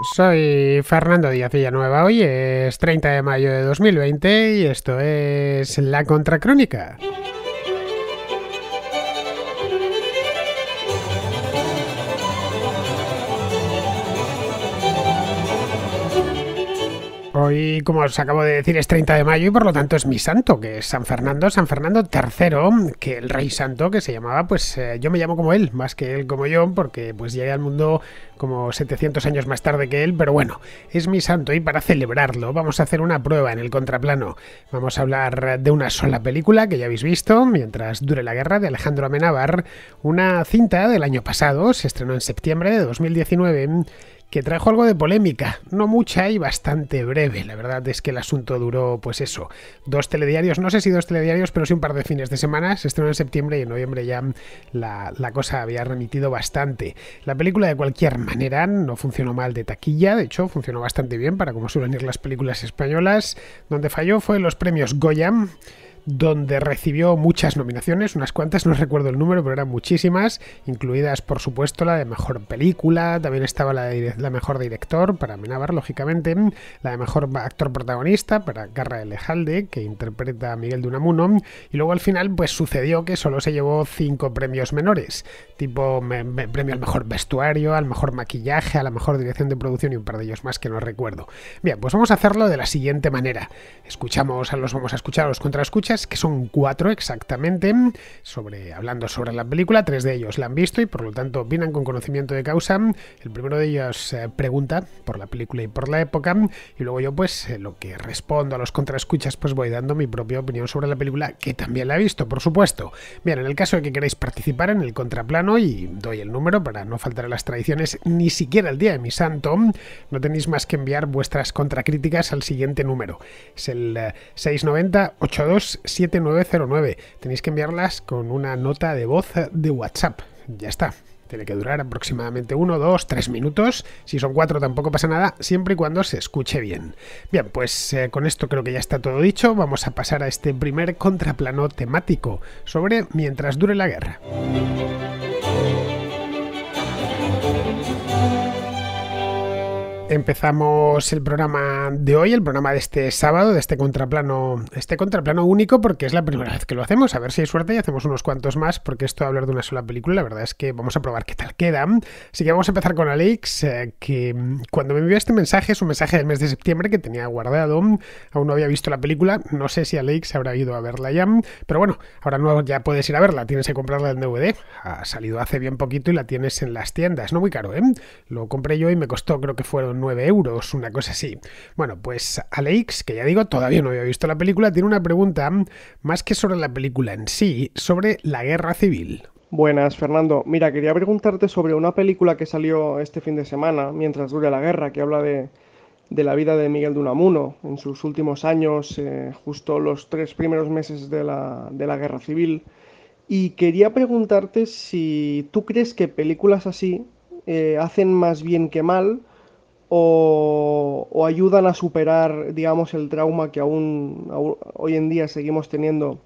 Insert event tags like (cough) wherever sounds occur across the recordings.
Soy Fernando Díaz Villanueva, hoy es 30 de mayo de 2020 y esto es La Contracrónica. Hoy, como os acabo de decir, es 30 de mayo y por lo tanto es mi santo, que es San Fernando, San Fernando III, que el rey santo que se llamaba, pues eh, yo me llamo como él, más que él como yo, porque pues llegué al mundo como 700 años más tarde que él, pero bueno, es mi santo y para celebrarlo vamos a hacer una prueba en el contraplano. Vamos a hablar de una sola película que ya habéis visto, mientras dure la guerra, de Alejandro Amenábar, una cinta del año pasado, se estrenó en septiembre de 2019 que trajo algo de polémica, no mucha y bastante breve. La verdad es que el asunto duró, pues eso, dos telediarios, no sé si dos telediarios, pero sí un par de fines de semana. Se estrenó en septiembre y en noviembre ya la, cosa había remitido bastante. La película, de cualquier manera, no funcionó mal de taquilla, de hecho, funcionó bastante bien para como suelen ir las películas españolas. Donde falló fue los premios Goyam, donde recibió muchas nominaciones, unas cuantas, no recuerdo el número, pero eran muchísimas, incluidas por supuesto la de mejor película, también estaba la de mejor director para Menabar, lógicamente, la de mejor actor protagonista para Garra Elejalde, que interpreta a Miguel de Unamuno, y luego al final pues sucedió que solo se llevó cinco premios menores, tipo premio al mejor vestuario, al mejor maquillaje, a la mejor dirección de producción y un par de ellos más que no recuerdo. Bien, pues vamos a hacerlo de la siguiente manera. Escuchamos a los vamos a escuchar a los contraescuchas que son cuatro exactamente, sobre, hablando sobre la película. Tres de ellos la han visto y por lo tanto opinan con conocimiento de causa. El primero de ellos eh, pregunta por la película y por la época. Y luego yo pues eh, lo que respondo a los contraescuchas pues voy dando mi propia opinión sobre la película, que también la he visto, por supuesto. Bien, en el caso de que queráis participar en el contraplano y doy el número para no faltar a las tradiciones ni siquiera el día de mi santo, no tenéis más que enviar vuestras contracríticas al siguiente número. Es el 690 eh, 82 7909. Tenéis que enviarlas con una nota de voz de WhatsApp. Ya está. Tiene que durar aproximadamente 1, 2, 3 minutos. Si son 4 tampoco pasa nada, siempre y cuando se escuche bien. Bien, pues eh, con esto creo que ya está todo dicho. Vamos a pasar a este primer contraplano temático sobre Mientras dure la guerra. Empezamos el programa de hoy, el programa de este sábado, de este contraplano, este contraplano único, porque es la primera vez que lo hacemos. A ver si hay suerte y hacemos unos cuantos más, porque esto de hablar de una sola película, la verdad es que vamos a probar qué tal queda. Así que vamos a empezar con Alex, eh, que cuando me envió este mensaje, es un mensaje del mes de septiembre que tenía guardado. Aún no había visto la película, no sé si Alex habrá ido a verla ya, pero bueno, ahora no ya puedes ir a verla, tienes que comprarla en DVD. Ha salido hace bien poquito y la tienes en las tiendas, no muy caro, ¿eh? Lo compré yo y me costó, creo que fueron 9 euros, una cosa así. Bueno, pues Alex, que ya digo, todavía no había visto la película, tiene una pregunta más que sobre la película en sí, sobre la guerra civil. Buenas, Fernando. Mira, quería preguntarte sobre una película que salió este fin de semana, mientras dura la guerra, que habla de, de la vida de Miguel de Unamuno en sus últimos años, eh, justo los tres primeros meses de la, guerra civil. Y quería preguntarte si tú crees que películas así eh, hacen más bien que mal o, ayudan a superar, digamos, el trauma que aún, hoy en día seguimos teniendo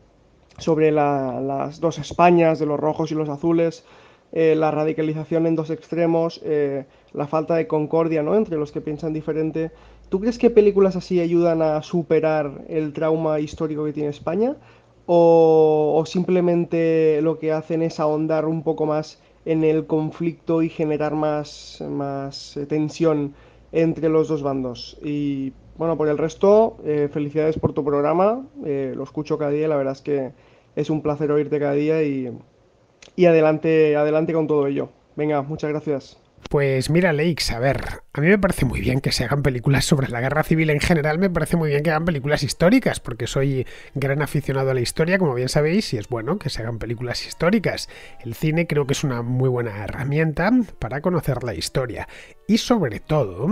sobre las dos Españas, de los rojos y los azules, eh, la radicalización en dos extremos, eh, la falta de concordia ¿no? entre los que piensan diferente. ¿Tú crees que películas así ayudan a superar el trauma histórico que tiene España? ¿O, simplemente lo que hacen es ahondar un poco más en el conflicto y generar más, más eh, tensión entre los dos bandos. Y bueno, por el resto, eh, felicidades por tu programa, eh, lo escucho cada día la verdad es que es un placer oírte cada día y, y adelante, adelante con todo ello. Venga, muchas gracias. Pues mira, Lakes, a ver, a mí me parece muy bien que se hagan películas sobre la guerra civil en general, me parece muy bien que hagan películas históricas, porque soy gran aficionado a la historia, como bien sabéis, y es bueno que se hagan películas históricas. El cine creo que es una muy buena herramienta para conocer la historia y sobre todo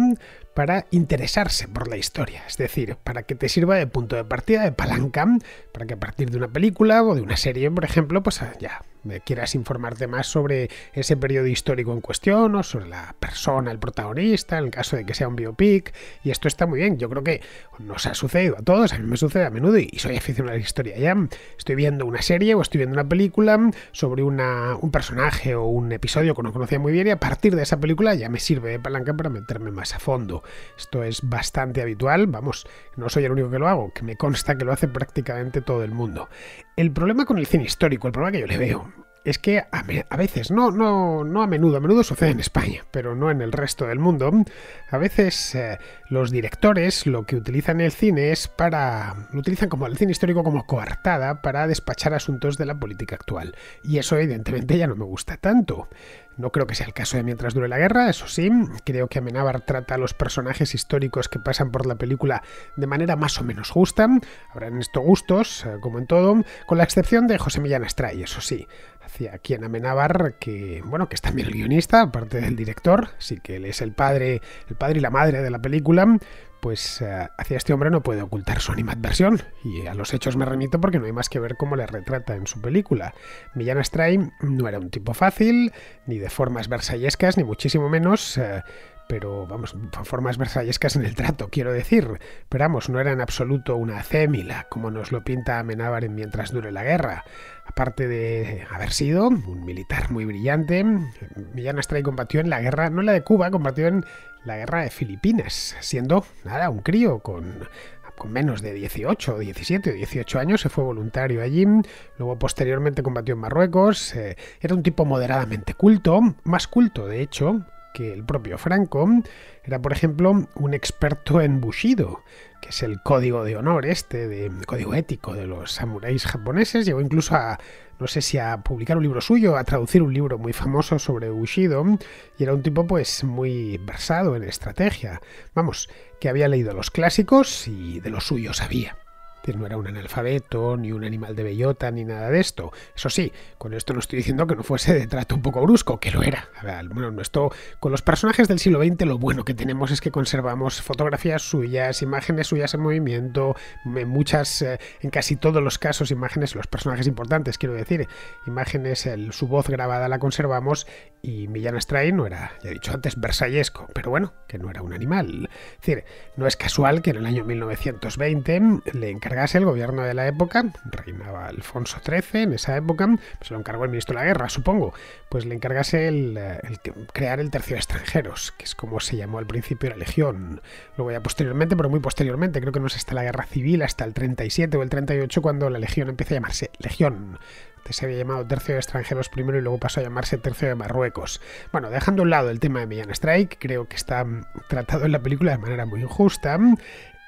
para interesarse por la historia, es decir, para que te sirva de punto de partida, de palanca, para que a partir de una película o de una serie, por ejemplo, pues ya quieras informarte más sobre ese periodo histórico en cuestión o sobre la persona, el protagonista, en el caso de que sea un biopic. Y esto está muy bien. Yo creo que nos ha sucedido a todos, a mí me sucede a menudo y soy aficionado a la historia ya. Estoy viendo una serie o estoy viendo una película sobre una, un personaje o un episodio que no conocía muy bien y a partir de esa película ya me sirve de palanca para meterme más a fondo. Esto es bastante habitual, vamos, no soy el único que lo hago, que me consta que lo hace prácticamente todo el mundo. El problema con el cine histórico, el problema que yo le veo, es que a, veces, no, no, no a menudo, a menudo sucede en España, pero no en el resto del mundo, a veces eh, los directores lo que utilizan el cine es para, lo utilizan como el cine histórico como coartada para despachar asuntos de la política actual. Y eso evidentemente ya no me gusta tanto. No creo que sea el caso de mientras dure la guerra, eso sí, creo que Amenábar trata a los personajes históricos que pasan por la película de manera más o menos justa, habrán esto gustos, eh, como en todo, con la excepción de José Millán Astray, eso sí, hacia quien Amenábar, que bueno, que es también el guionista, aparte del director, sí que él es el padre, el padre y la madre de la película, pues eh, hacia este hombre no puede ocultar su animadversión, y a los hechos me remito porque no hay más que ver cómo le retrata en su película. Millán Strain no era un tipo fácil, ni de formas versallescas, ni muchísimo menos, eh, pero vamos, formas versallescas en el trato, quiero decir. Pero vamos, no era en absoluto una acémila, como nos lo pinta Amenábar en Mientras dure la guerra. Aparte de haber sido un militar muy brillante, Millán Astray combatió en la guerra, no la de Cuba, combatió en la guerra de Filipinas, siendo, nada, un crío con con menos de 18, 17 o 18 años, se fue voluntario allí, luego posteriormente combatió en Marruecos, eh, era un tipo moderadamente culto, más culto de hecho, que el propio Franco, era por ejemplo un experto en Bushido, que es el código de honor este, de código ético de los samuráis japoneses, llegó incluso a, no sé si a publicar un libro suyo, a traducir un libro muy famoso sobre Bushido, y era un tipo pues muy versado en estrategia, vamos, que había leído los clásicos y de lo suyo sabía no era un analfabeto, ni un animal de bellota, ni nada de esto. Eso sí, con esto no estoy diciendo que no fuese de trato un poco brusco, que lo era. Bueno, esto, con los personajes del siglo XX lo bueno que tenemos es que conservamos fotografías suyas, imágenes suyas en movimiento, en muchas, eh, en casi todos los casos, imágenes, los personajes importantes, quiero decir, imágenes, su voz grabada la conservamos y Millán Astray no era, ya he dicho antes, versallesco, pero bueno, que no era un animal. Es decir, no es casual que en el año 1920 le encargaron el gobierno de la época, reinaba Alfonso XIII en esa época, pues lo encargó el ministro de la guerra, supongo, pues le encargase el, eh, crear el tercio de extranjeros, que es como se llamó al principio la legión. Luego ya posteriormente, pero muy posteriormente, creo que no es hasta la guerra civil, hasta el 37 o el 38 cuando la legión empieza a llamarse legión se había llamado Tercio de Extranjeros primero y luego pasó a llamarse Tercio de Marruecos. Bueno, dejando a un lado el tema de Millán Strike, creo que está mm, tratado en la película de manera muy injusta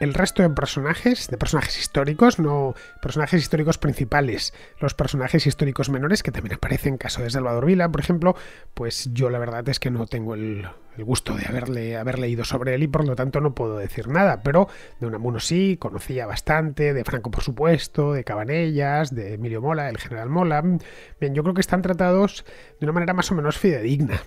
el resto de personajes, de personajes históricos, no personajes históricos principales, los personajes históricos menores que también aparecen, caso de Salvador Vila, por ejemplo, pues yo la verdad es que no tengo el el gusto de haberle, haber leído sobre él y por lo tanto no puedo decir nada, pero de Unamuno sí, conocía bastante, de Franco por supuesto, de Cabanellas, de Emilio Mola, el general Mola. Bien, yo creo que están tratados de una manera más o menos fidedigna,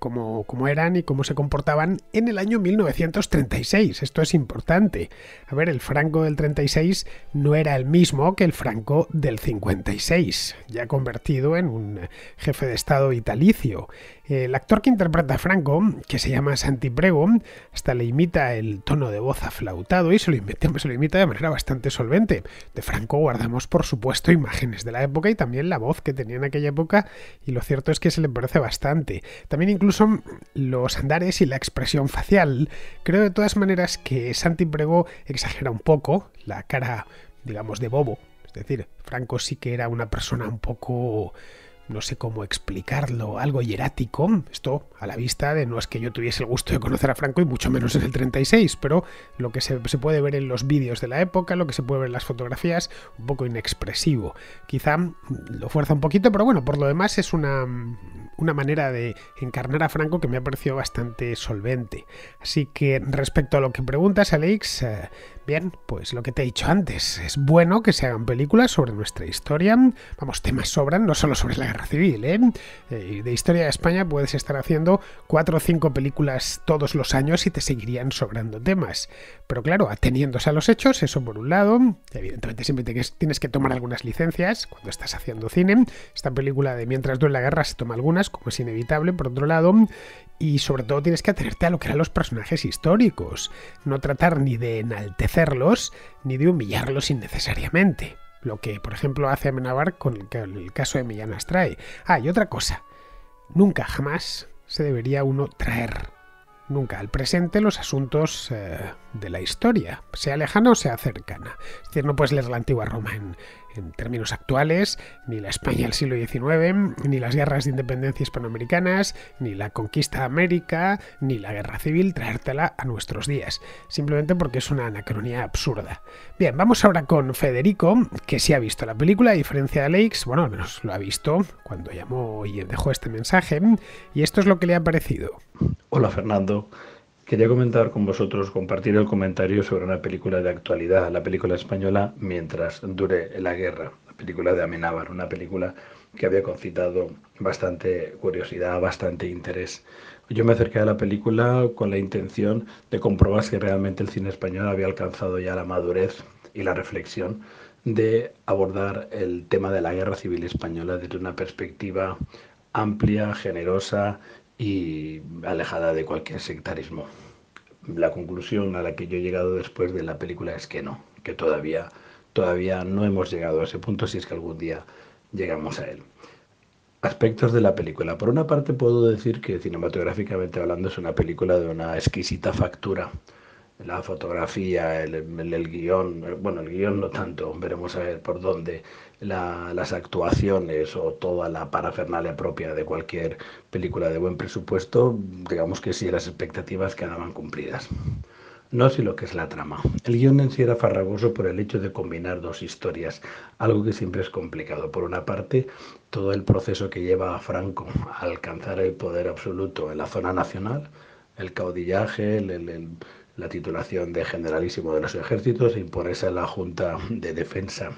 como, como eran y cómo se comportaban en el año 1936. Esto es importante. A ver, el Franco del 36 no era el mismo que el Franco del 56, ya convertido en un jefe de Estado italicio. El actor que interpreta a Franco, que se llama Santi Prego, hasta le imita el tono de voz aflautado y se lo, imita, de manera bastante solvente. De Franco guardamos, por supuesto, imágenes de la época y también la voz que tenía en aquella época y lo cierto es que se le parece bastante. También incluso los andares y la expresión facial. Creo de todas maneras que Santi Prego exagera un poco la cara, digamos, de bobo. Es decir, Franco sí que era una persona un poco no sé cómo explicarlo, algo hierático. Esto a la vista de no es que yo tuviese el gusto de conocer a Franco y mucho menos en el 36, pero lo que se, puede ver en los vídeos de la época, lo que se puede ver en las fotografías, un poco inexpresivo. Quizá lo fuerza un poquito, pero bueno, por lo demás es una, una manera de encarnar a Franco que me ha parecido bastante solvente. Así que respecto a lo que preguntas, Alex, eh, Bien, pues lo que te he dicho antes, es bueno que se hagan películas sobre nuestra historia. Vamos, temas sobran, no solo sobre la guerra civil, ¿eh? ¿eh? De historia de España puedes estar haciendo cuatro o cinco películas todos los años y te seguirían sobrando temas. Pero claro, ateniéndose a los hechos, eso por un lado, evidentemente siempre tienes que tomar algunas licencias cuando estás haciendo cine. Esta película de Mientras duele la guerra se toma algunas, como es inevitable, por otro lado y sobre todo tienes que atenerte a lo que eran los personajes históricos, no tratar ni de enaltecerlos ni de humillarlos innecesariamente. Lo que, por ejemplo, hace Amenabar con el, caso de Millán Astray. Ah, y otra cosa, nunca jamás se debería uno traer nunca al presente los asuntos eh, de la historia, sea lejana o sea cercana. Es decir, no puedes leer la antigua Roma en, en términos actuales, ni la España del siglo XIX, ni las guerras de independencia hispanoamericanas, ni la conquista de América, ni la guerra civil, traértela a nuestros días, simplemente porque es una anacronía absurda. Bien, vamos ahora con Federico, que sí ha visto la película, a diferencia de Alex, bueno, al menos lo ha visto cuando llamó y dejó este mensaje, y esto es lo que le ha parecido. Hola Fernando. Quería comentar con vosotros, compartir el comentario sobre una película de actualidad, la película española Mientras dure la guerra, la película de Amenábar, una película que había concitado bastante curiosidad, bastante interés. Yo me acerqué a la película con la intención de comprobar si realmente el cine español había alcanzado ya la madurez y la reflexión de abordar el tema de la guerra civil española desde una perspectiva amplia, generosa y alejada de cualquier sectarismo. La conclusión a la que yo he llegado después de la película es que no, que todavía, todavía no hemos llegado a ese punto si es que algún día llegamos a él. Aspectos de la película. Por una parte puedo decir que cinematográficamente hablando es una película de una exquisita factura la fotografía, el, el, guión, bueno, el guión no tanto, veremos a ver por dónde las actuaciones o toda la parafernalia propia de cualquier película de buen presupuesto, digamos que sí, las expectativas quedaban cumplidas. No sé lo que es la trama. El guión en sí era farragoso por el hecho de combinar dos historias, algo que siempre es complicado. Por una parte, todo el proceso que lleva a Franco a alcanzar el poder absoluto en la zona nacional, el caudillaje, el la titulación de generalísimo de los ejércitos e imponerse a la Junta de Defensa.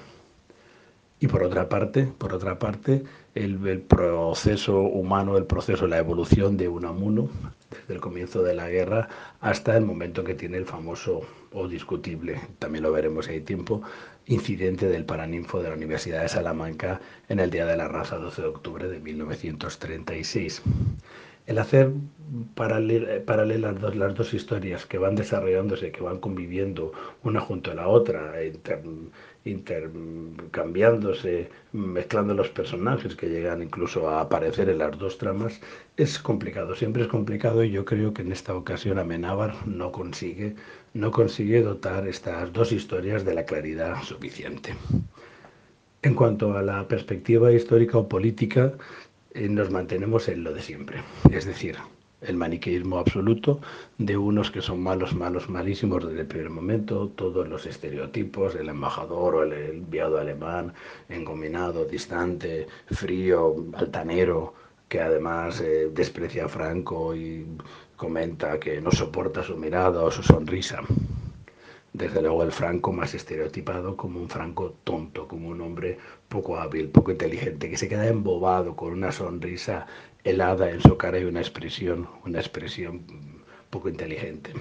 Y por otra parte, por otra parte, el, proceso humano, el proceso, la evolución de Unamuno desde el comienzo de la guerra hasta el momento que tiene el famoso o discutible, también lo veremos si hay tiempo, incidente del Paraninfo de la Universidad de Salamanca en el Día de la Raza, 12 de octubre de 1936 el hacer paralelas eh, las, dos historias que van desarrollándose, que van conviviendo una junto a la otra, intercambiándose, mezclando los personajes que llegan incluso a aparecer en las dos tramas, es complicado, siempre es complicado y yo creo que en esta ocasión Amenábar no consigue, no consigue dotar estas dos historias de la claridad suficiente. En cuanto a la perspectiva histórica o política, eh, nos mantenemos en lo de siempre, es decir, el maniqueísmo absoluto de unos que son malos, malos, malísimos desde el primer momento, todos los estereotipos, el embajador o el enviado alemán, engominado, distante, frío, altanero, que además eh, desprecia a Franco y comenta que no soporta su mirada o su sonrisa desde luego el Franco más estereotipado como un Franco tonto, como un hombre poco hábil, poco inteligente, que se queda embobado con una sonrisa helada en su cara y una expresión, una expresión poco inteligente.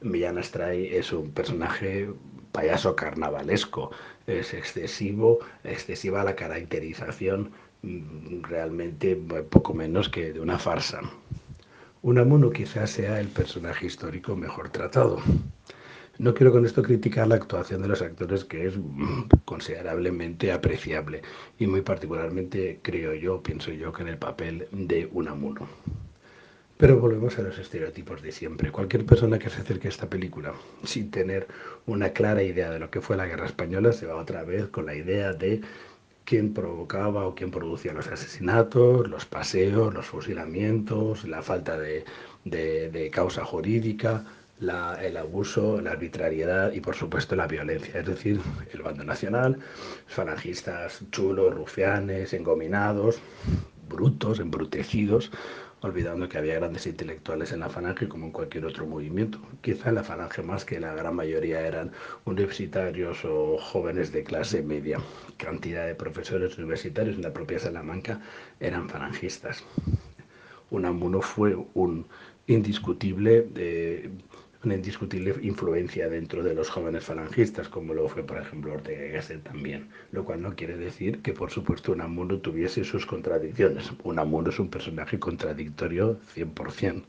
Millán Astray es un personaje payaso carnavalesco, es excesivo, excesiva la caracterización, mm, realmente poco menos que de una farsa. Unamuno quizás sea el personaje histórico mejor tratado. No quiero con esto criticar la actuación de los actores, que es (clears throat) considerablemente apreciable y muy particularmente creo yo, pienso yo, que en el papel de Unamuno. Pero volvemos a los estereotipos de siempre. Cualquier persona que se acerque a esta película sin tener una clara idea de lo que fue la guerra española se va otra vez con la idea de quién provocaba o quién producía los asesinatos, los paseos, los fusilamientos, la falta de, de causa jurídica, el abuso, la arbitrariedad y por supuesto la violencia. Es decir, el bando nacional, falangistas chulos, rufianes, engominados, brutos, embrutecidos, olvidando que había grandes intelectuales en la falange como en cualquier otro movimiento. Quizá en la falange más que la gran mayoría eran universitarios o jóvenes de clase media. Cantidad de profesores universitarios en la propia Salamanca eran falangistas. Unamuno fue un indiscutible eh, una indiscutible influencia dentro de los jóvenes falangistas, como lo fue, por ejemplo, Ortega y también, lo cual no quiere decir que, por supuesto, Unamuno tuviese sus contradicciones. Unamuno es un personaje contradictorio 100%.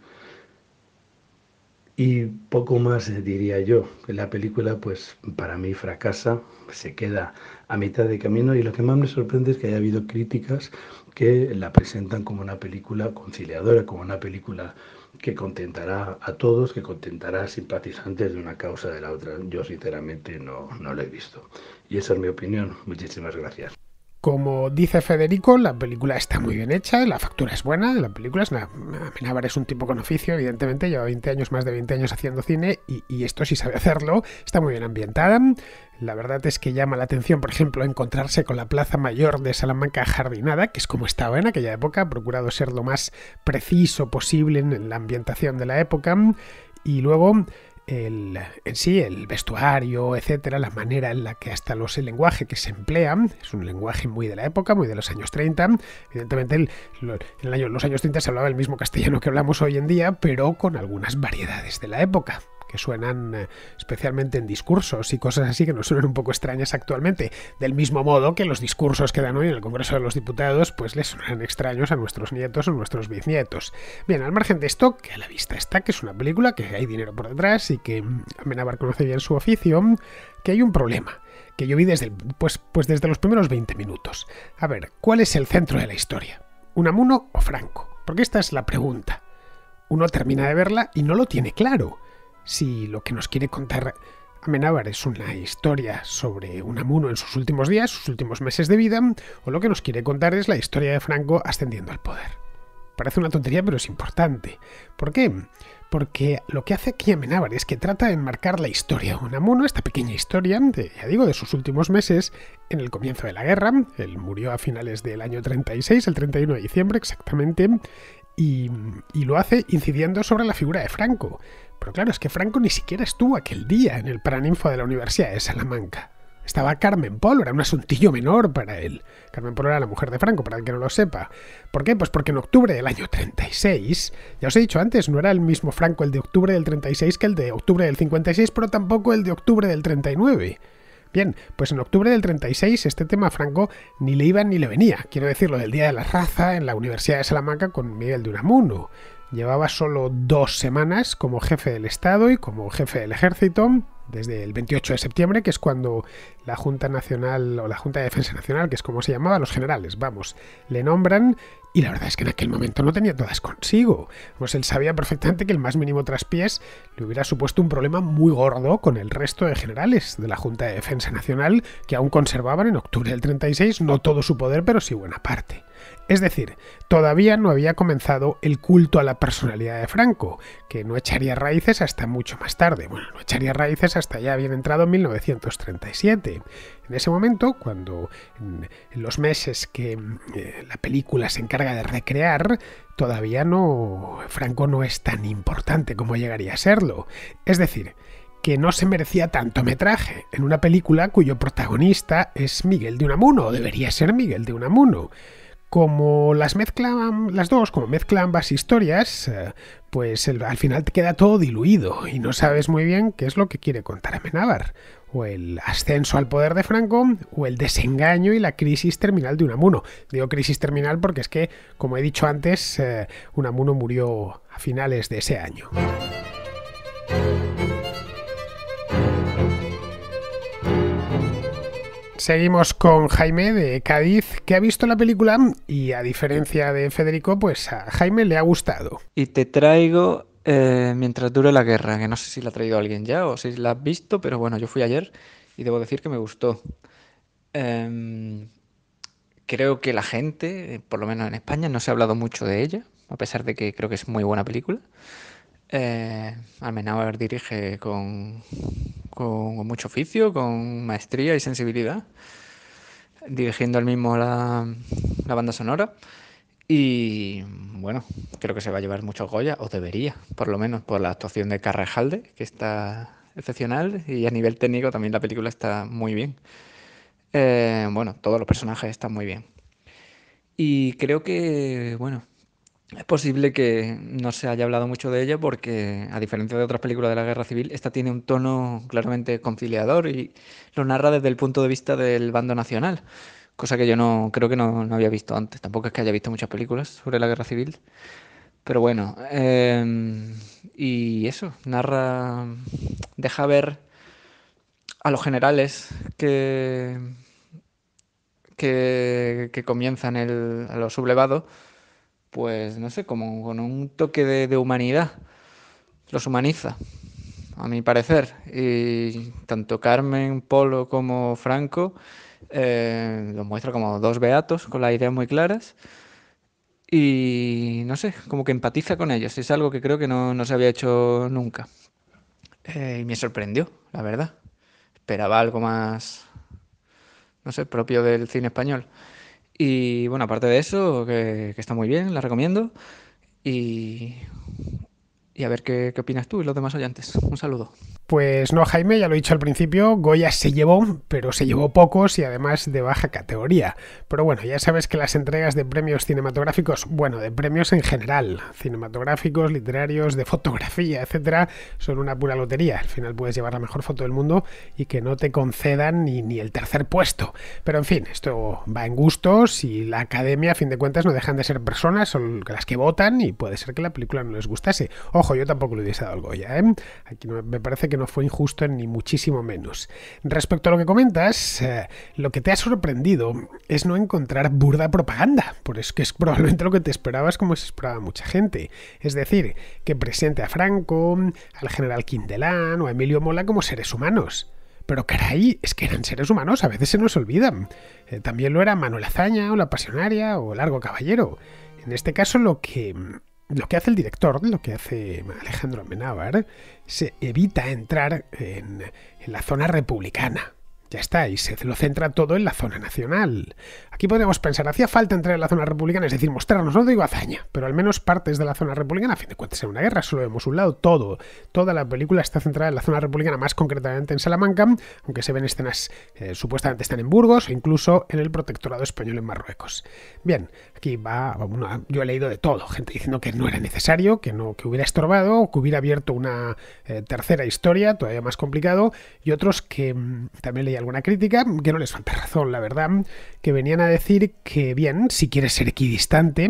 Y poco más diría yo. La película, pues para mí fracasa, se queda a mitad de camino y lo que más me sorprende es que haya habido críticas que la presentan como una película conciliadora, como una película que contentará a todos, que contentará a simpatizantes de una causa de la otra. Yo sinceramente no, no lo he visto. Y esa es mi opinión. Muchísimas gracias. Como dice Federico, la película está muy bien hecha, la factura es buena, la película es una... es un tipo con oficio, evidentemente, lleva 20 años, más de 20 años haciendo cine y, esto sí sabe hacerlo, está muy bien ambientada, la verdad es que llama la atención, por ejemplo, encontrarse con la Plaza Mayor de Salamanca jardinada, que es como estaba en aquella época, ha procurado ser lo más preciso posible en la ambientación de la época. Y luego el, en sí, el vestuario, etcétera, la manera en la que hasta los, el lenguaje que se emplea, es un lenguaje muy de la época, muy de los años 30. Evidentemente, en los años 30 se hablaba el mismo castellano que hablamos hoy en día, pero con algunas variedades de la época, que suenan eh, especialmente en discursos y cosas así que nos suenan un poco extrañas actualmente. Del mismo modo que los discursos que dan hoy en el Congreso de los Diputados, pues les suenan extraños a nuestros nietos o nuestros bisnietos. Bien, al margen de esto, que a la vista está, que es una película, que hay dinero por detrás y que mm, Amenábar conoce bien su oficio, que hay un problema que yo vi desde, pues, pues desde los primeros 20 minutos. A ver, ¿cuál es el centro de la historia? ¿Unamuno o Franco? Porque esta es la pregunta. Uno termina de verla y no lo tiene claro. Si lo que nos quiere contar Amenábar es una historia sobre Unamuno en sus últimos días, sus últimos meses de vida, o lo que nos quiere contar es la historia de Franco ascendiendo al poder. Parece una tontería, pero es importante. ¿Por qué? Porque lo que hace aquí Amenábar es que trata de enmarcar la historia de Unamuno, esta pequeña historia, ya digo, de sus últimos meses, en el comienzo de la guerra. Él murió a finales del año 36, el 31 de diciembre exactamente, y lo hace incidiendo sobre la figura de Franco. Pero claro, es que Franco ni siquiera estuvo aquel día en el Paraninfo de la Universidad de Salamanca. Estaba Carmen Polo, era un asuntillo menor para él. Carmen Polo era la mujer de Franco, para el que no lo sepa. ¿Por qué? Pues porque en octubre del año 36, ya os he dicho antes, no era el mismo Franco el de octubre del 36 que el de octubre del 56, pero tampoco el de octubre del 39. Bien, pues en octubre del 36 este tema Franco ni le iba ni le venía. Quiero decirlo del Día de la Raza en la Universidad de Salamanca con Miguel de Unamuno. Llevaba solo dos semanas como jefe del Estado y como jefe del ejército, desde el 28 de septiembre, que es cuando la Junta Nacional o la Junta de Defensa Nacional, que es como se llamaba, los generales, vamos, le nombran y la verdad es que en aquel momento no tenía todas consigo. Pues él sabía perfectamente que el más mínimo traspiés le hubiera supuesto un problema muy gordo con el resto de generales de la Junta de Defensa Nacional que aún conservaban en octubre del 36 no todo su poder, pero sí buena parte. Es decir, todavía no había comenzado el culto a la personalidad de Franco, que no echaría raíces hasta mucho más tarde. Bueno, no echaría raíces hasta ya bien entrado en 1937. En ese momento, cuando en los meses que eh, la película se encarga de recrear, todavía no Franco no es tan importante como llegaría a serlo. Es decir, que no se merecía tanto metraje en una película cuyo protagonista es Miguel de Unamuno, o debería ser Miguel de Unamuno como las mezclan las dos, como mezclan ambas historias, eh, pues al final te queda todo diluido y no sabes muy bien qué es lo que quiere contar Amenábar. O el ascenso al poder de Franco, o el desengaño y la crisis terminal de Unamuno. Digo crisis terminal porque es que, como he dicho antes, eh, Unamuno murió a finales de ese año. Seguimos con Jaime de Cádiz, que ha visto la película y a diferencia de Federico, pues a Jaime le ha gustado. Y te traigo eh, Mientras dure la guerra, que no sé si la ha traído alguien ya o si la has visto, pero bueno, yo fui ayer y debo decir que me gustó. Em, creo que la gente, por lo menos en España, no se ha hablado mucho de ella, a pesar de que creo que es muy buena película. Eh, dirige con, mucho oficio, con maestría y sensibilidad, dirigiendo él mismo la, banda sonora. Y bueno, creo que se va a llevar mucho Goya, o debería, por lo menos por la actuación de carrejalde que está excepcional, y a nivel técnico también la película está muy bien. Eh, bueno, todos los personajes están muy bien. Y creo que, bueno, es posible que no se haya hablado mucho de ella porque, a diferencia de otras películas de la guerra civil, esta tiene un tono claramente conciliador y lo narra desde el punto de vista del bando nacional, cosa que yo no creo que no, había visto antes. Tampoco es que haya visto muchas películas sobre la guerra civil, pero bueno. Em, y eso, narra, deja ver a los generales que, que, que comienzan a lo sublevado, pues no sé, como con un toque de, humanidad. Los humaniza, a mi parecer. Y tanto Carmen, Polo como Franco eh, los muestra como dos beatos con las ideas muy claras. Y no sé, como que empatiza con ellos. Es algo que creo que no, no se había hecho nunca. Eh, y me sorprendió, la verdad. Esperaba algo más, no sé, propio del cine español. Y bueno, aparte de eso, que, está muy bien, la recomiendo. Y y a ver qué, opinas tú y los demás oyentes. Un saludo. Pues no, Jaime, ya lo he dicho al principio, Goya se llevó, pero se llevó pocos y además de baja categoría. Pero bueno, ya sabes que las entregas de premios cinematográficos, bueno, de premios en general, cinematográficos, literarios, de fotografía, etcétera, son una pura lotería. Al final puedes llevar la mejor foto del mundo y que no te concedan ni, ni el tercer puesto. Pero en fin, esto va en gustos y la academia, a fin de cuentas, no dejan de ser personas, son las que votan y puede ser que la película no les gustase. Ojo, yo tampoco le hubiese dado el Goya, ¿eh? Aquí me parece que no fue injusto ni muchísimo menos. Respecto a lo que comentas, eh, lo que te ha sorprendido es no encontrar burda propaganda, por eso que es probablemente lo que te esperabas como se esperaba mucha gente. Es decir, que presente a Franco, al general Quindelán o a Emilio Mola como seres humanos. Pero caray, es que eran seres humanos, a veces se nos olvidan. Eh, también lo era Manuel Azaña o la Pasionaria o Largo Caballero. En este caso lo que lo que hace el director, lo que hace Alejandro Menábar, se evita entrar en la zona republicana ya está, y se lo centra todo en la zona nacional. Aquí podríamos pensar, hacía falta entrar en la zona republicana, es decir, mostrarnos, no digo hazaña, pero al menos partes de la zona republicana, a fin de cuentas en una guerra, solo vemos un lado, todo. Toda la película está centrada en la zona republicana, más concretamente en Salamanca, aunque se ven escenas, eh, supuestamente están en Burgos e incluso en el protectorado español en Marruecos. Bien, aquí va, yo he leído de todo, gente diciendo que no era necesario, que, no, que hubiera estorbado, que hubiera abierto una eh, tercera historia, todavía más complicado, y otros que mm, también leían alguna crítica, que no les falta razón, la verdad, que venían a decir que bien, si quieres ser equidistante,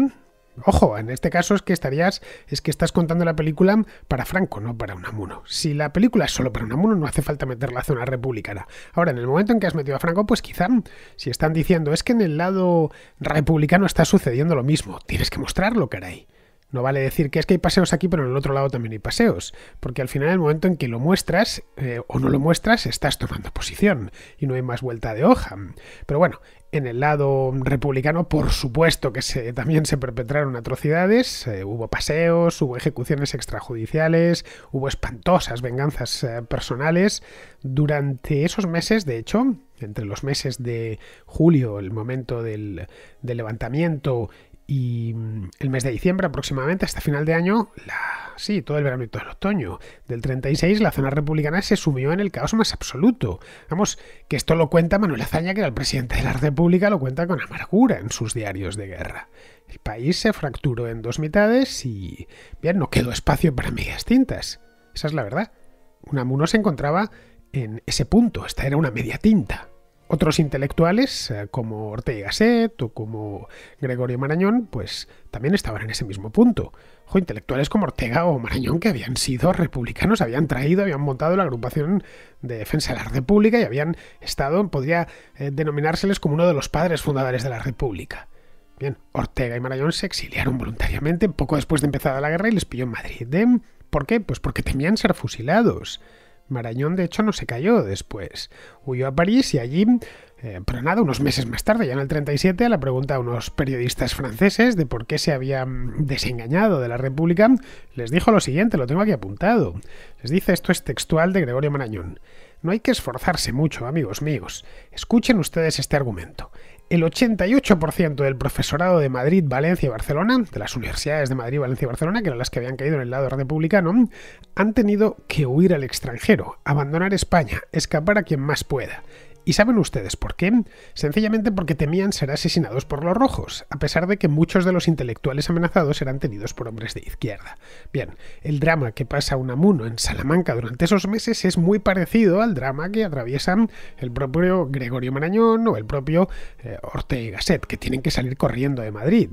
Ojo, en este caso es que estarías, es que estás contando la película para Franco, no para Unamuno. Si la película es solo para Unamuno, no hace falta meterla a zona republicana. Ahora, en el momento en que has metido a Franco, pues quizá si están diciendo es que en el lado republicano está sucediendo lo mismo, tienes que mostrarlo, caray. No vale decir que es que hay paseos aquí, pero en el otro lado también hay paseos, porque al final el momento en que lo muestras eh, o no lo muestras, estás tomando posición y no hay más vuelta de hoja. Pero bueno, en el lado republicano, por supuesto que también se perpetraron atrocidades, eh, hubo paseos, hubo ejecuciones extrajudiciales, hubo espantosas venganzas eh, personales. Durante esos meses, de hecho, entre los meses de julio, el momento del, del levantamiento, y mm, el mes de diciembre aproximadamente, hasta final de año, la, sí, todo el verano y todo el otoño del 36, la zona republicana se sumió en el caos más absoluto. Vamos, que esto lo cuenta Manuel Azaña, que era el presidente de la República, lo cuenta con amargura en sus diarios de guerra. El país se fracturó en dos mitades y, bien, no quedó espacio para medias tintas. Esa es la verdad. Unamuno se encontraba en ese punto, esta era una media tinta. Otros intelectuales, eh, como Ortega y Gasset o como Gregorio Marañón, pues también estaban en ese mismo punto. O intelectuales como Ortega o Marañón que habían sido republicanos, habían traído, habían montado la agrupación de defensa de la República y habían estado, podría eh, denominárseles como uno de los padres fundadores de la República. Bien, Ortega y Marañón se exiliaron voluntariamente poco después de empezada la guerra y les pilló en Madrid. ¿Por qué? Pues porque temían ser fusilados. Marañón, de hecho, no se cayó después. Huyó a París y allí, eh, pero nada, unos meses más tarde, ya en el 37, a la pregunta a unos periodistas franceses de por qué se habían mm, desengañado de la República, les dijo lo siguiente, lo tengo aquí apuntado. Les dice, esto es textual de Gregorio Marañón. No hay que esforzarse mucho, amigos míos. Escuchen ustedes este argumento el 88% del profesorado de Madrid, Valencia y Barcelona, de las universidades de Madrid, Valencia y Barcelona, que eran las que habían caído en el lado republicano, han tenido que huir al extranjero, abandonar España, escapar a quien más pueda. ¿Y saben ustedes por qué? Sencillamente porque temían ser asesinados por los rojos, a pesar de que muchos de los intelectuales amenazados eran tenidos por hombres de izquierda. Bien, el drama que pasa Unamuno en Salamanca durante esos meses es muy parecido al drama que atraviesan el propio Gregorio Marañón o el propio eh, Ortega y Gasset, que tienen que salir corriendo de Madrid.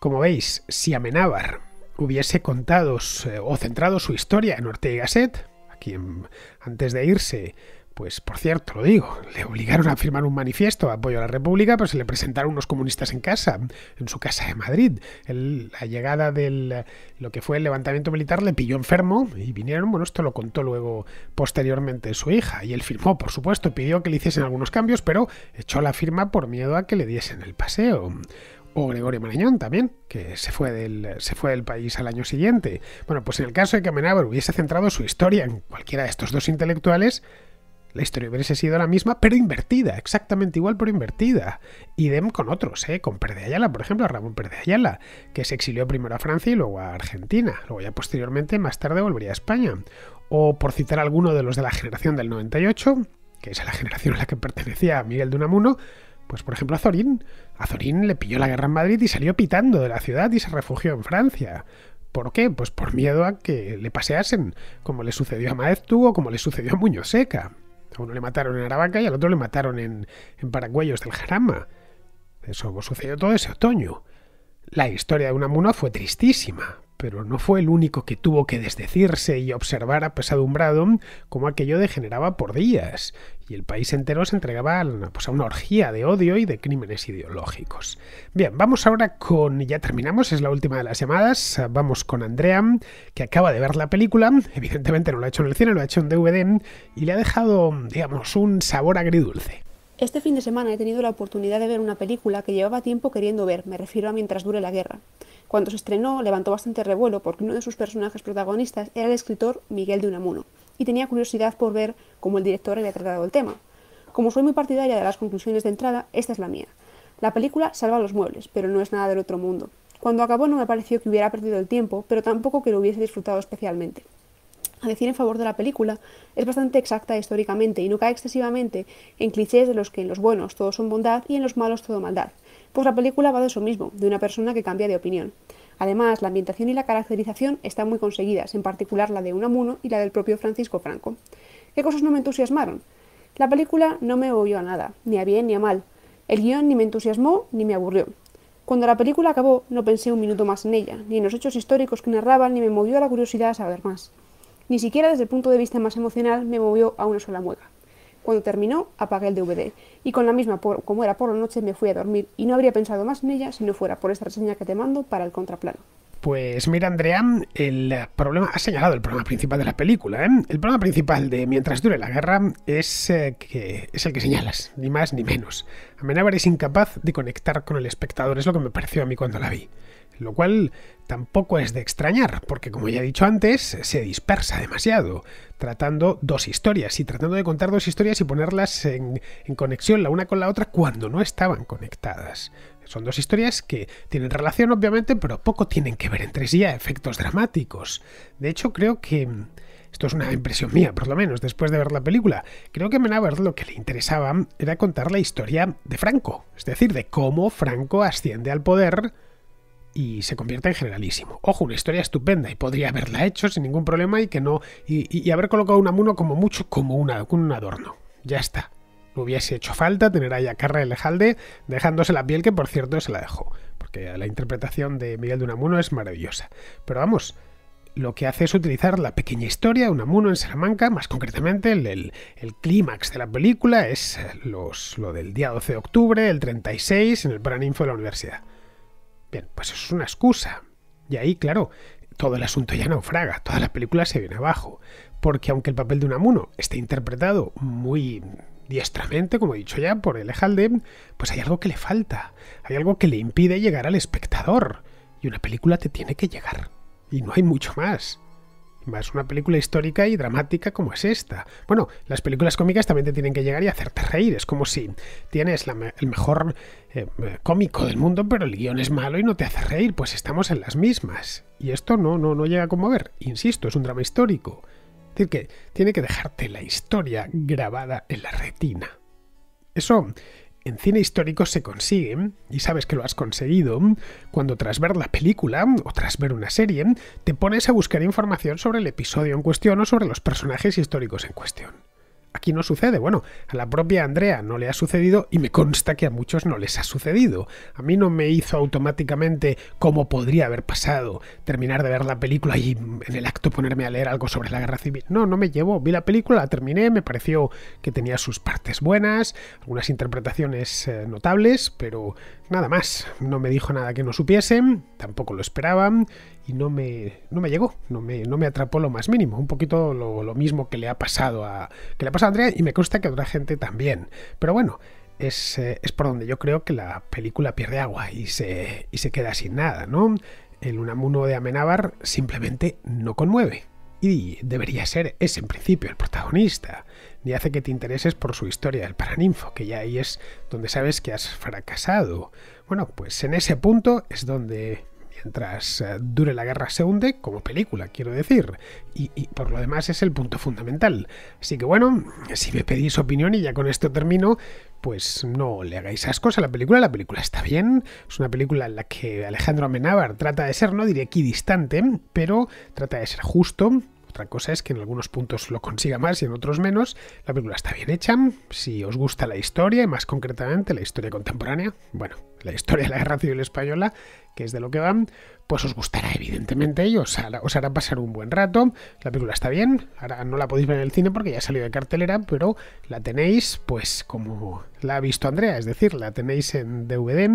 Como veis, si Amenábar hubiese contado eh, o centrado su historia en Ortega y Gasset, a quien antes de irse pues por cierto, lo digo, le obligaron a firmar un manifiesto de apoyo a la República, pero se le presentaron unos comunistas en casa, en su casa de Madrid. la llegada del lo que fue el levantamiento militar le pilló enfermo y vinieron, bueno, esto lo contó luego posteriormente su hija, y él firmó, por supuesto, pidió que le hiciesen algunos cambios, pero echó la firma por miedo a que le diesen el paseo o Gregorio Marañón también, que se fue, del, se fue país al año siguiente. Bueno, pues en el caso de que Amenábar hubiese centrado su historia en cualquiera de estos dos intelectuales, la historia hubiese sido la misma, pero invertida, exactamente igual, pero invertida. Idem con otros, ¿eh? con Ayala, por ejemplo, Ramón Ayala, que se exilió primero a Francia y luego a Argentina. Luego ya posteriormente, más tarde, volvería a España. O por citar alguno de los de la generación del 98, que es a la generación a la que pertenecía Miguel de Unamuno, pues por ejemplo a Zorín. A Zorín le pilló la guerra en Madrid y salió pitando de la ciudad y se refugió en Francia. ¿Por qué? Pues por miedo a que le paseasen, como le sucedió a Maestu o como le sucedió a Muñoz Seca. A uno le mataron en Aravaca y al otro le mataron en, Paracuellos del Jarama. Eso sucedió todo ese otoño. La historia de Unamuno fue tristísima, pero no fue el único que tuvo que desdecirse y observar apesadumbrado como aquello degeneraba por días, y el país entero se entregaba a una, pues, a una orgía de odio y de crímenes ideológicos. Bien, vamos ahora con, ya terminamos, es la última de las llamadas, vamos con Andrea, que acaba de ver la película, evidentemente no lo ha hecho en el cine, lo ha hecho en DVD, y le ha dejado, digamos, un sabor agridulce. Este fin de semana he tenido la oportunidad de ver una película que llevaba tiempo queriendo ver, me refiero a Mientras dure la guerra. Cuando se estrenó levantó bastante revuelo porque uno de sus personajes protagonistas era el escritor Miguel de Unamuno, y tenía curiosidad por ver cómo el director había tratado el tema. Como soy muy partidaria de las conclusiones de entrada, esta es la mía. La película salva los muebles, pero no es nada del otro mundo. Cuando acabó no me pareció que hubiera perdido el tiempo, pero tampoco que lo hubiese disfrutado especialmente a decir en favor de la película. Es bastante exacta históricamente y no cae excesivamente en clichés de los que en los buenos todo son bondad y en los malos todo maldad, pues la película va de eso mismo, de una persona que cambia de opinión. Además, la ambientación y la caracterización están muy conseguidas, en particular la de Unamuno y la del propio Francisco Franco. ¿Qué cosas no me entusiasmaron? La película no me movió a nada, ni a bien ni a mal. El guión ni me entusiasmó ni me aburrió. Cuando la película acabó, no pensé un minuto más en ella, ni en los hechos históricos que narraban, ni me movió la curiosidad a saber más. Ni siquiera desde el punto de vista más emocional me movió a una sola mueca. Cuando terminó, apagué el DVD y con la misma, como era por la noche, me fui a dormir y no habría pensado más en ella si no fuera por esta reseña que te mando para el contraplano. Pues mira, Andrea, el problema, ha señalado el problema principal de la película. ¿eh? El problema principal de Mientras dure la guerra es, eh, que, es el que señalas, ni más ni menos. Amenábar es incapaz de conectar con el espectador, es lo que me pareció a mí cuando la vi. Lo cual tampoco es de extrañar, porque como ya he dicho antes, se dispersa demasiado, tratando dos historias y tratando de contar dos historias y ponerlas en, en conexión la una con la otra cuando no estaban conectadas. Son dos historias que tienen relación, obviamente, pero poco tienen que ver entre sí a efectos dramáticos. De hecho, creo que... Mm, esto es una impresión mía, por lo menos, después de ver la película. Creo que Menabert lo que le interesaba mm, era contar la historia de Franco, es decir, de cómo Franco asciende al poder y se convierte en generalísimo. Ojo, una historia estupenda y podría haberla hecho sin ningún problema y que no y, haber colocado un amuno como mucho como una, un adorno. Ya está hubiese hecho falta tener ahí a Carra Lejalde dejándose la piel que por cierto se la dejó, porque la interpretación de Miguel de Unamuno es maravillosa. Pero vamos, lo que hace es utilizar la pequeña historia de Unamuno en Salamanca, más concretamente el, clímax de la película es los, lo del día 12 de octubre, el 36, en el Paraninfo de la universidad. Bien, pues eso es una excusa. Y ahí, claro, todo el asunto ya naufraga, toda la película se viene abajo. Porque aunque el papel de Unamuno esté interpretado muy diestramente, como he dicho ya, por el ejaldem, pues hay algo que le falta, hay algo que le impide llegar al espectador. Y una película te tiene que llegar. Y no hay mucho más. es una película histórica y dramática como es esta. Bueno, las películas cómicas también te tienen que llegar y hacerte reír. Es como si tienes el mejor eh, cómico del mundo, pero el guión es malo y no te hace reír. Pues estamos en las mismas. Y esto no, no, no llega a conmover. Insisto, es un drama histórico decir, que tiene que dejarte la historia grabada en la retina. Eso en cine histórico se consigue, y sabes que lo has conseguido, cuando tras ver la película o tras ver una serie, te pones a buscar información sobre el episodio en cuestión o sobre los personajes históricos en cuestión aquí no sucede. Bueno, a la propia Andrea no le ha sucedido y me consta que a muchos no les ha sucedido. A mí no me hizo automáticamente como podría haber pasado terminar de ver la película y en el acto ponerme a leer algo sobre la guerra civil. No, no me llevó. Vi la película, la terminé, me pareció que tenía sus partes buenas, algunas interpretaciones eh, notables, pero nada más. No me dijo nada que no supiesen, tampoco lo esperaban y no me, no me llegó, no me, no me atrapó lo más mínimo. Un poquito lo, mismo que le ha pasado a que le ha Andrea y me consta que a otra gente también. Pero bueno, eh, es, por donde yo creo que la película pierde agua y se, se queda sin nada, ¿no? El Unamuno de Amenábar simplemente no conmueve. Y debería ser ese en principio el protagonista, ni hace que te intereses por su historia del paraninfo, que ya ahí es donde sabes que has fracasado. Bueno, pues en ese punto es donde mientras eh, dure la guerra se hunde, como película, quiero decir. Y, por lo demás es el punto fundamental. Así que bueno, si me pedís opinión y ya con esto termino, pues no le hagáis ascos a la película. La película está bien. Es una película en la que Alejandro Amenábar trata de ser, no aquí distante, pero trata de ser justo. Otra cosa es que en algunos puntos lo consiga más y en otros menos. La película está bien hecha. Si os gusta la historia, y más concretamente la historia contemporánea, bueno, la historia de la Guerra Civil Española, que es de lo que van, pues os gustará evidentemente y os hará, pasar un buen rato. La película está bien, ahora no la podéis ver en el cine porque ya salió de cartelera, pero la tenéis pues como la ha visto Andrea, es decir, la tenéis en DVD.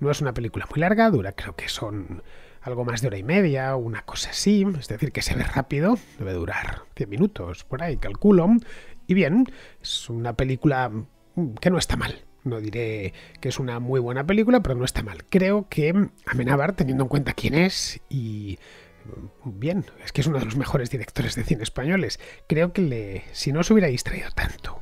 No es una película muy larga, dura creo que son algo más de hora y media, una cosa así, es decir, que se ve rápido, debe durar 10 minutos, por ahí calculo. Y bien, es una película que no está mal, no diré que es una muy buena película, pero no está mal. Creo que Amenabar, teniendo en cuenta quién es y bien, es que es uno de los mejores directores de cine españoles. Creo que le, si no se hubiera distraído tanto,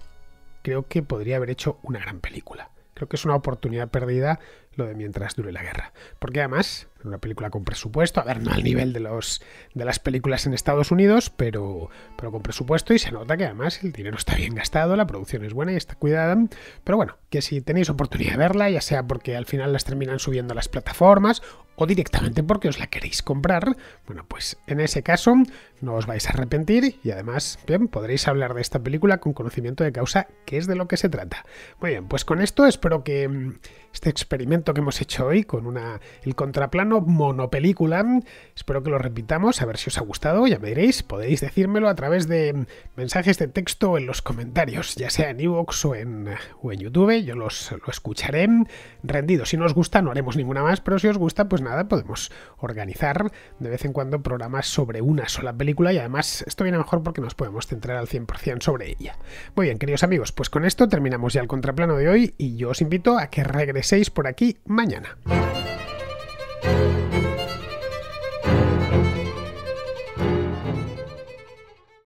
creo que podría haber hecho una gran película. Creo que es una oportunidad perdida lo de mientras dure la guerra. Porque además, una película con presupuesto, a ver, no al nivel de, los, de las películas en Estados Unidos, pero, pero con presupuesto y se nota que además el dinero está bien gastado, la producción es buena y está cuidada. Pero bueno, que si tenéis oportunidad de verla, ya sea porque al final las terminan subiendo a las plataformas o directamente porque os la queréis comprar, bueno, pues en ese caso no os vais a arrepentir y además, bien, podréis hablar de esta película con conocimiento de causa, que es de lo que se trata. Muy bien, pues con esto espero que mm, este experimento que hemos hecho hoy con una, el contraplano monopelícula. Espero que lo repitamos, a ver si os ha gustado, ya me diréis, podéis decírmelo a través de mensajes de texto en los comentarios, ya sea en iVoox o en, en YouTube, yo los, lo escucharé rendido. Si no os gusta, no haremos ninguna más, pero si os gusta, pues nada, podemos organizar de vez en cuando programas sobre una sola película y además esto viene mejor porque nos podemos centrar al 100% sobre ella. Muy bien, queridos amigos, pues con esto terminamos ya el contraplano de hoy y yo os invito a que regreséis por aquí mañana.